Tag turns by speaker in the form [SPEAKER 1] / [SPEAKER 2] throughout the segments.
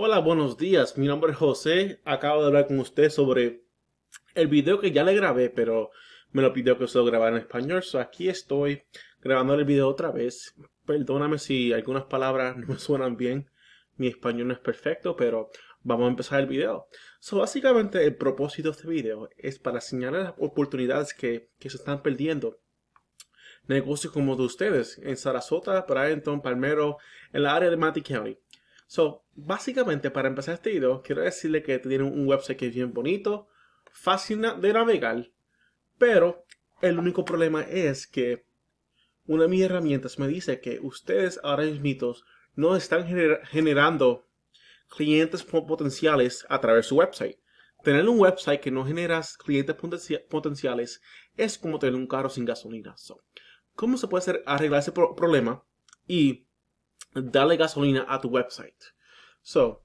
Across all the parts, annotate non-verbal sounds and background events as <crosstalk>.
[SPEAKER 1] Hola, buenos días. Mi nombre es José. Acabo de hablar con usted sobre el video que ya le grabé, pero me lo pidió que usted lo grabara en español. So aquí estoy grabando el video otra vez. Perdóname si algunas palabras no me suenan bien. Mi español no es perfecto, pero vamos a empezar el video. So básicamente el propósito de este video es para señalar las oportunidades que, se están perdiendo negocios como de ustedes en Sarasota, Bradenton, Palmero, en la área de Matty County. So, básicamente, para empezar este video, quiero decirle que este tiene un website que es bien bonito, fácil de navegar, pero el único problema es que una de mis herramientas me dice que ustedes ahora mismo no están generando clientes potenciales a través de su website. Tener un website que no genera clientes potenciales es como tener un carro sin gasolina. So, ¿Cómo se puede hacer arreglar ese problema? Y Dale gasolina a tu website. So,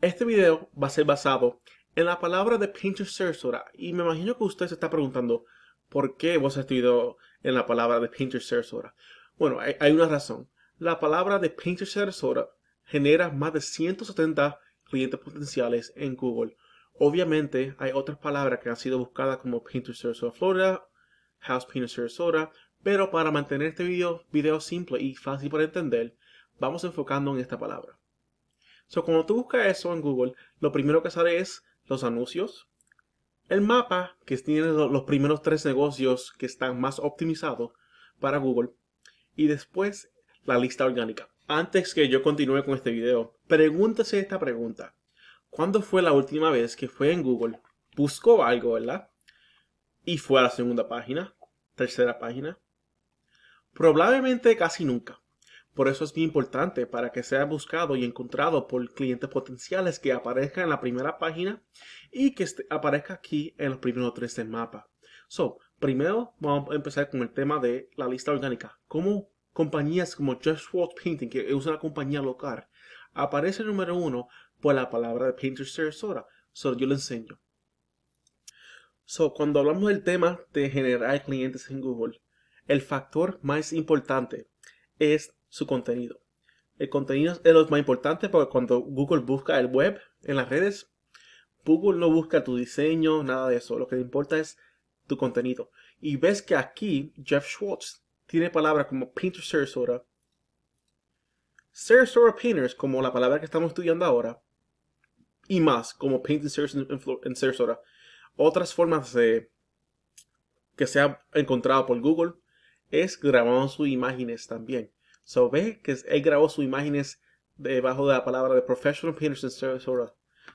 [SPEAKER 1] este video va a ser basado en la palabra de Painter Sarasota. Y me imagino que usted se está preguntando por qué vos has este en la palabra de Painter Sarasota. Bueno, hay, una razón. La palabra de Painter Sarasota genera más de 170 clientes potenciales en Google. Obviamente hay otras palabras que han sido buscadas como Painter Sarasota Florida, House Painter Sarasota, pero para mantener este video, video simple y fácil para entender, vamos enfocando en esta palabra. So, cuando tú buscas eso en Google, lo primero que sale es los anuncios, el mapa que tiene los primeros tres negocios que están más optimizados para Google y después la lista orgánica. Antes que yo continúe con este video, pregúntese esta pregunta. ¿Cuándo fue la última vez que fue en Google, buscó algo, verdad? Y fue a la segunda página, tercera página. Probablemente casi nunca. Por eso es bien importante para que sea buscado y encontrado por clientes potenciales que aparezca en la primera página y que este, aparezca aquí en los primeros tres del mapa. So, primero vamos a empezar con el tema de la lista orgánica. Como compañías como Just World Painting, que es una compañía local, aparece el número uno por la palabra de Painter Sarasota? So, yo lo enseño. So, cuando hablamos del tema de generar clientes en Google, el factor más importante es su contenido. El contenido es lo más importante porque cuando Google busca el web en las redes, Google no busca tu diseño, nada de eso. Lo que le importa es tu contenido. Y ves que aquí Jeff Schwartz tiene palabras como Painter Sarasota, Sarasota Painters, como la palabra que estamos estudiando ahora, y más, como Painting en Otras formas de que se ha encontrado por Google es grabando sus imágenes también. So ve que él grabó sus imágenes debajo de la palabra de Professional painters Service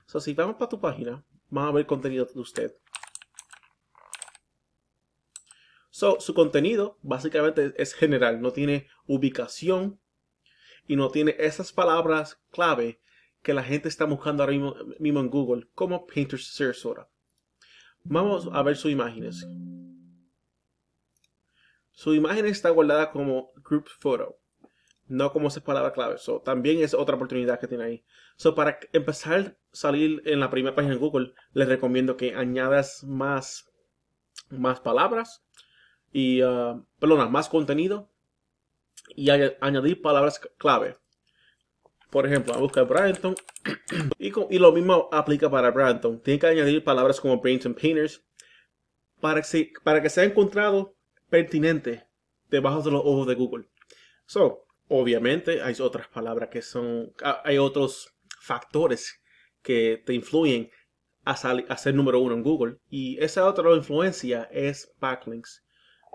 [SPEAKER 1] So si vamos para tu página, vamos a ver el contenido de usted. So, su contenido básicamente es general, no tiene ubicación y no tiene esas palabras clave que la gente está buscando ahora mismo, en Google, como Painter Sarasota. Vamos a ver sus imágenes. Su imagen está guardada como Group Photo no como esas palabra clave. So, también es otra oportunidad que tiene ahí. So, para empezar a salir en la primera página de Google, les recomiendo que añadas más, más palabras y, ah, perdona, más contenido y añadir palabras clave. Por ejemplo, busca Brampton <clears throat> y, y lo mismo aplica para Brampton. Tiene que añadir palabras como Brampton Painters para que, para que sea encontrado pertinente debajo de los ojos de Google. So, Obviamente hay otras palabras que son, ah, hay otros factores que te influyen a, ser número uno en Google. Y esa otra influencia es backlinks.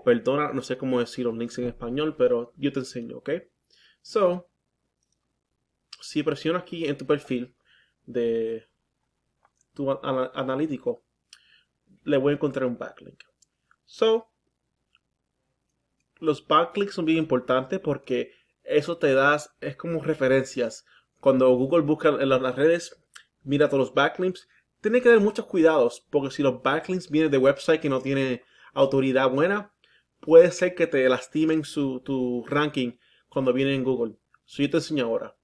[SPEAKER 1] Perdona, no sé cómo decir los links en español, pero yo te enseño, ¿ok? So, si presiono aquí en tu perfil de tu analítico, le voy a encontrar un backlink. So, los backlinks son bien importantes porque eso te das, es como referencias. Cuando Google busca en las redes, mira todos los backlinks. Tiene que tener muchos cuidados, porque si los backlinks vienen de website que no tiene autoridad buena, puede ser que te lastimen su, tu ranking cuando viene en Google. si yo te enseño ahora.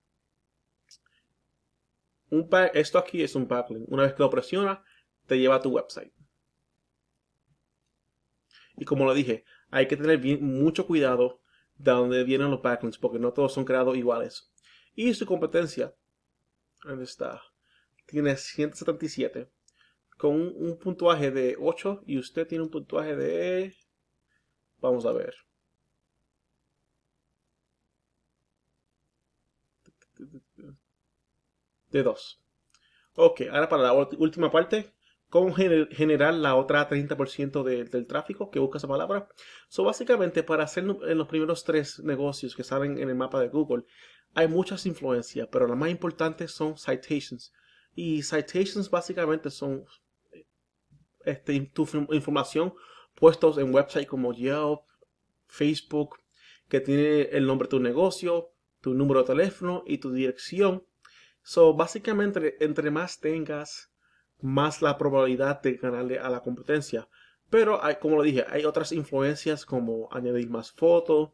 [SPEAKER 1] Un esto aquí es un backlink. Una vez que lo presiona te lleva a tu website. Y como lo dije, hay que tener mucho cuidado de donde vienen los backlinks, porque no todos son creados iguales. Y su competencia, ¿dónde está? Tiene 177 con un, un, puntuaje de 8 y usted tiene un puntuaje de... Vamos a ver. De 2. Ok, ahora para la última parte, ¿Cómo generar la otra 30% del tráfico que busca esa palabra. So, básicamente, para hacer en los primeros tres negocios que salen en el mapa de Google, hay muchas influencias, pero las más importantes son citations. Y citations básicamente son eh, este, tu información puestos en websites como Yelp, Facebook, que tiene el nombre de tu negocio, tu número de teléfono y tu dirección. So, básicamente, entre más tengas más la probabilidad de ganarle a la competencia. Pero como lo dije, hay otras influencias como añadir más fotos,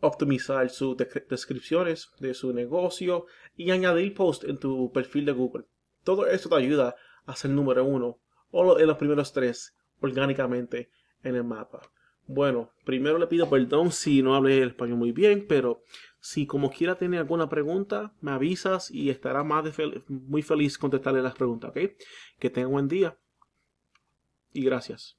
[SPEAKER 1] optimizar sus descripciones de su negocio y añadir post en tu perfil de Google. Todo esto te ayuda a ser número uno o en los primeros tres orgánicamente en el mapa. Bueno, primero le pido perdón si no hablé el español muy bien, pero si como quiera tiene alguna pregunta, me avisas y estará más muy feliz contestarle las preguntas, Que tenga buen día y gracias.